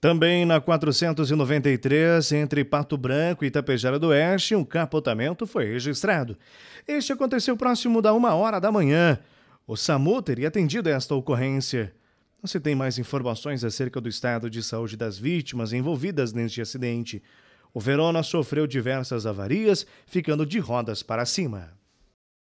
Também na 493, entre Pato Branco e Itapejara do Oeste, um capotamento foi registrado. Este aconteceu próximo da uma hora da manhã. O SAMU teria atendido esta ocorrência. Não se tem mais informações acerca do estado de saúde das vítimas envolvidas neste acidente. O Verona sofreu diversas avarias, ficando de rodas para cima.